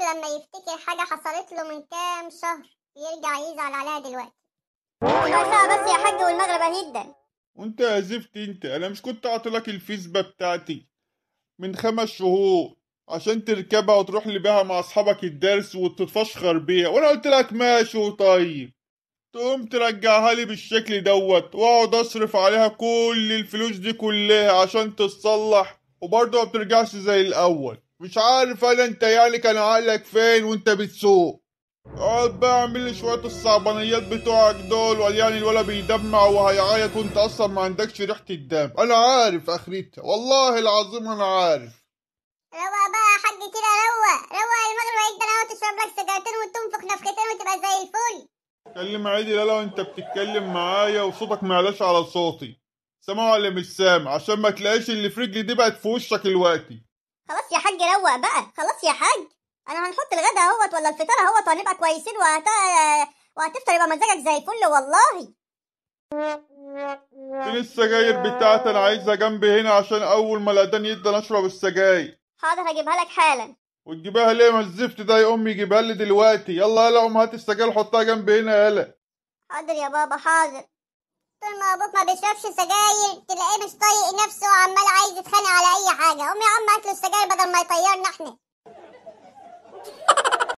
أخوك لما يفتكر حاجة حصلت له من كام شهر يرجع يزعل عليها دلوقتي ناقصها بس يا حاج والمغرب جدا. وانت يا زفت انت انا مش كنت عاطلك الفيسبا بتاعتي من خمس شهور عشان تركبها وتروح لي بيها مع اصحابك الدرس وتتفشخر بيها وانا قلت لك ماشي وطيب تقوم ترجعها لي بالشكل دوت واقعد اصرف عليها كل الفلوس دي كلها عشان تتصلح وبرضه ما بترجعش زي الاول مش عارف انا انت يعني كان عقلك فين وانت بتسوق اقعد بقى اعمل لي شويه الصعبانيات بتوعك دول يعني الولا بيدمع وهيعيط وانت اصلا ما عندكش ريحه الدم انا عارف اخرتها والله العظيم انا عارف روق بقى يا حاج كده روق روق المغرب انت اهو تشرب لك سجارتين وتنفخ نفختين وتبقى زي الفل كلم عادي لا لو انت بتتكلم معايا وصوتك ما يعلاش على صوتي سامع ولا مش سامع عشان ما تلاقيش اللي في رجلي دي بقت في وشك دلوقتي خلاص يا حاج روق بقى خلاص يا حاج انا هنحط الغدا اهوت ولا الفطار اهوت وهنبقى كويسين وهت... وهتفطر يبقى مزاجك زي الفل والله فين السجاير بتاعتي انا عايزها جنبي هنا عشان اول ما الاذان يدي اشرب السجاير حاضر هجيبها لك حالا وتجيبها ليه ما الزفت ده يا امي جيبها لي دلوقتي يلا يلا قوم هات السجاير حطها جنبي هنا يلا حاضر يا بابا حاضر طول ما ابوك ما بيشربش سجاير تلاقيه مش طايق نفسه وعمال عايز يتخانق على اي حاجه قوم يا عم هات له السجاير بدل ما يطيرنا احنا